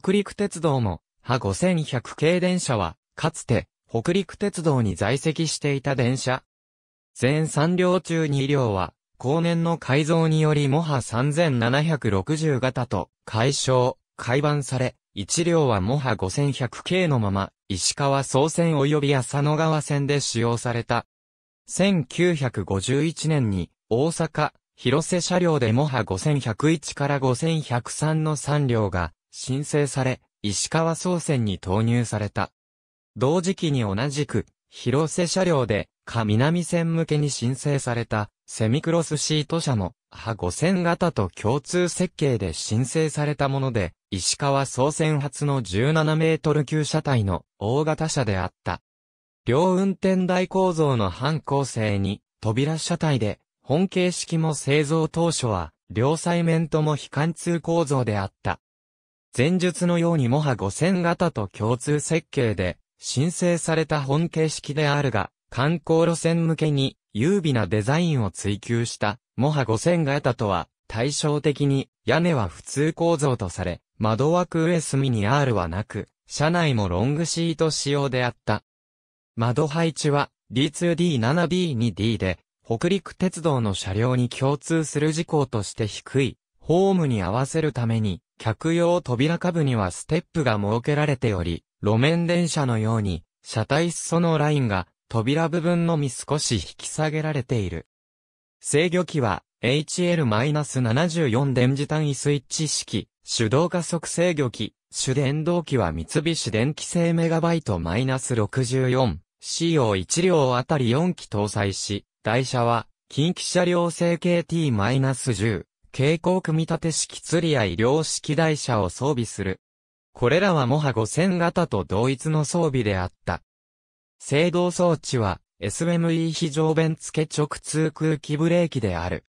北陸鉄道も、ハ5100系電車は、かつて、北陸鉄道に在籍していた電車。全3両中2両は、後年の改造によりもは3760型と、解消、改版され、1両はもは5100系のまま、石川総線及び浅野川線で使用された。1951年に、大阪、広瀬車両でもは5101から5103の3両が、申請され、石川総線に投入された。同時期に同じく、広瀬車両で、か南線向けに申請された、セミクロスシート車も、波5000型と共通設計で申請されたもので、石川総線発の17メートル級車体の大型車であった。両運転台構造の半構成に、扉車体で、本形式も製造当初は、両サイメントも非貫通構造であった。前述のようにもは5000型と共通設計で、申請された本形式であるが、観光路線向けに、優美なデザインを追求した、もは5000型とは、対照的に、屋根は普通構造とされ、窓枠上隅に R はなく、車内もロングシート仕様であった。窓配置は、D2D7D2D で、北陸鉄道の車両に共通する事項として低い、ホームに合わせるために、客用扉下部にはステップが設けられており、路面電車のように、車体裾のラインが扉部分のみ少し引き下げられている。制御機は HL-74 電磁単位スイッチ式、手動加速制御機、主電動機は三菱電機製メガバイト -64、CO1 両あたり4機搭載し、台車は近畿車両製 k T-10、蛍光組み立て式釣り合い両式台車を装備する。これらはもは5000型と同一の装備であった。制動装置は SME 非常弁付直通空気ブレーキである。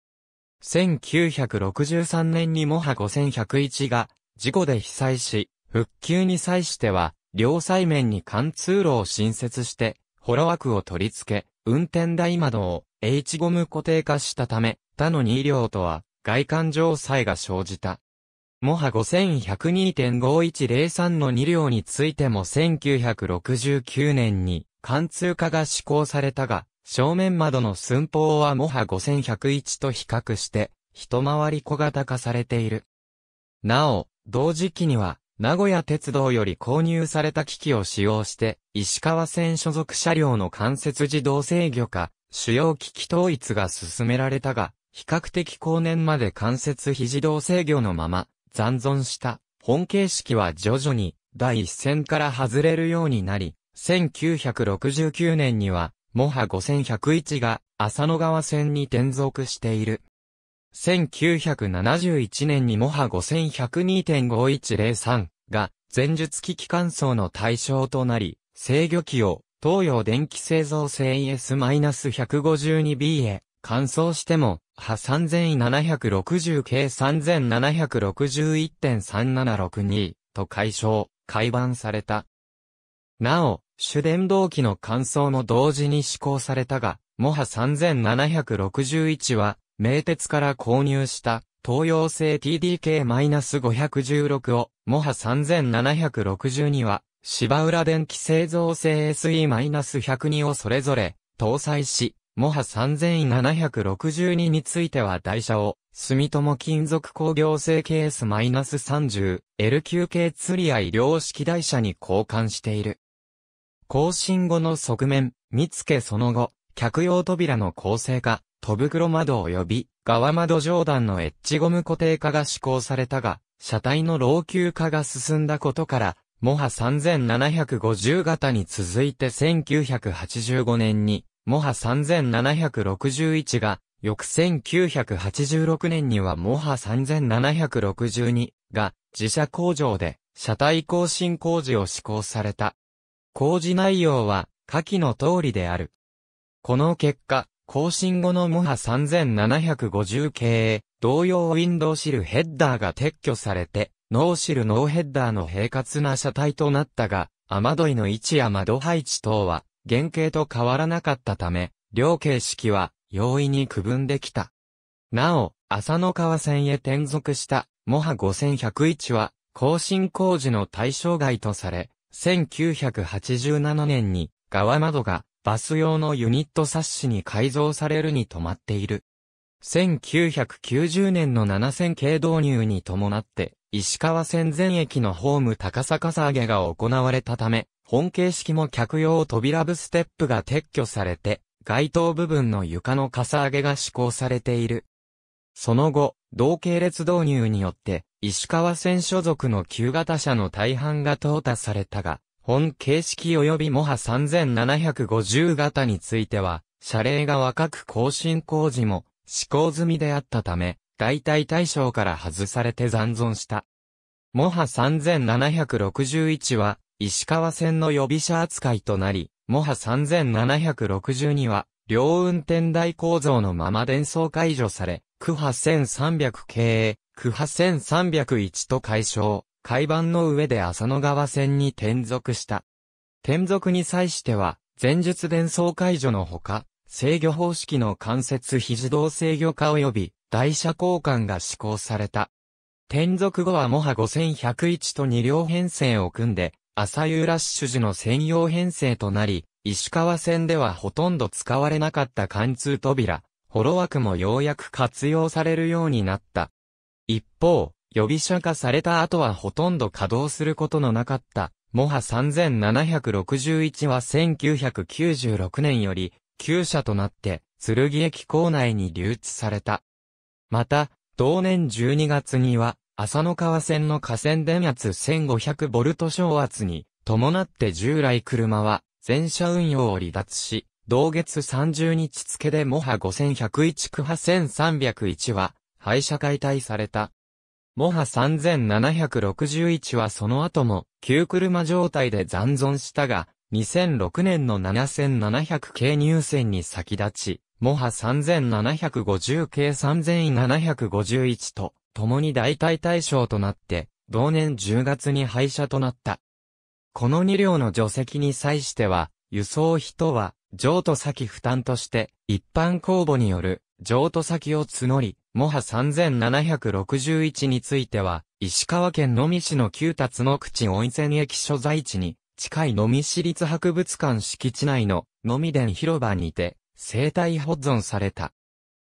1963年にもは5101が事故で被災し、復旧に際しては両サイ面に貫通路を新設して、ホロ枠を取り付け、運転台窓を H ゴム固定化したため、他の2両とは外環状災が生じた。モハ5102.5103の2両についても1969年に貫通化が施行されたが、正面窓の寸法はモハ5101と比較して、一回り小型化されている。なお、同時期には、名古屋鉄道より購入された機器を使用して、石川線所属車両の間接自動制御化、主要機器統一が進められたが、比較的後年まで関節肘動制御のまま残存した本形式は徐々に第一線から外れるようになり、1969年には、モハ5101が浅野川線に転属している。1971年にモハ5102.5103が前述機器乾燥の対象となり、制御機を東洋電気製造製 ES-152B へ乾燥しても波3760 k 3761.3762と解消、改版された。なお、主電動機の換装も同時に施行されたが、モハ3761は、名鉄から購入した東洋製 TDK-516 を、モハ3762は、芝浦電気製造製 SE-102 をそれぞれ搭載し、モハ3762については台車を、住友金属工業製ケナス3 0 L9 系釣り合い両式台車に交換している。更新後の側面、見つけその後、客用扉の構成化、戸袋窓及び、側窓上段のエッジゴム固定化が施行されたが、車体の老朽化が進んだことから、モハ3750型に続いて1985年にモハ3761が、翌1986年にはモハ3762が自社工場で車体更新工事を施行された。工事内容は下記の通りである。この結果、更新後のモハ3750系、同様ウィンドウシルヘッダーが撤去されて、ノーシルノーヘッダーの平滑な車体となったが、雨どいの位置や窓配置等は原型と変わらなかったため、両形式は容易に区分できた。なお、浅野川線へ転属したモハ5101は更新工事の対象外とされ、1987年に側窓がバス用のユニット冊子に改造されるに止まっている。1990年の7000系導入に伴って、石川線全駅のホーム高坂上げが行われたため、本形式も客用扉部ステップが撤去されて、街頭部分の床のかさ上げが施行されている。その後、同系列導入によって、石川線所属の旧型車の大半が淘汰されたが、本形式及びモハ3750型については、車礼が若く更新工事も施行済みであったため、代替対象から外されて残存した。モハ3761は、石川線の予備車扱いとなり、モハ3762は、両運転台構造のまま伝送解除され、区波1300系、区波1301と解消、海盤の上で浅野川線に転属した。転属に際しては、前述伝送解除のほか、制御方式の関節非自動制御化及び、台車交換が施行された。転属後はモハ5101と2両編成を組んで、朝夕ラッシュ時の専用編成となり、石川線ではほとんど使われなかった貫通扉、ホロ枠もようやく活用されるようになった。一方、予備車化された後はほとんど稼働することのなかった、モハ3761は1996年より、旧車となって、剣駅構内に留置された。また、同年12月には、浅野川線の河川電圧1 5 0 0ボルト小圧に伴って従来車は全車運用を離脱し、同月30日付でモハ5101区波1301は廃車解体された。モハ3761はその後も旧車状態で残存したが、2006年の7700系入線に先立ち、モハ3750系3751と、共に代替対象となって、同年10月に廃車となった。この2両の除籍に際しては、輸送費とは、譲渡先負担として、一般公募による譲渡先を募り、モハ3761については、石川県野見市の旧達の口温泉駅所在地に、近い野見市立博物館敷地内の野見殿広場にて、生態保存された。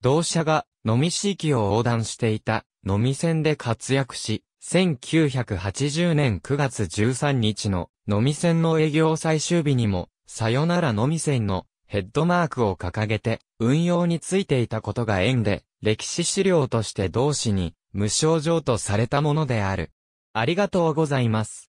同社が、野見市域を横断していたのみんで活躍し、1980年9月13日ののみんの営業最終日にも、さよならのみんのヘッドマークを掲げて、運用についていたことが縁で、歴史資料として同紙に無症状とされたものである。ありがとうございます。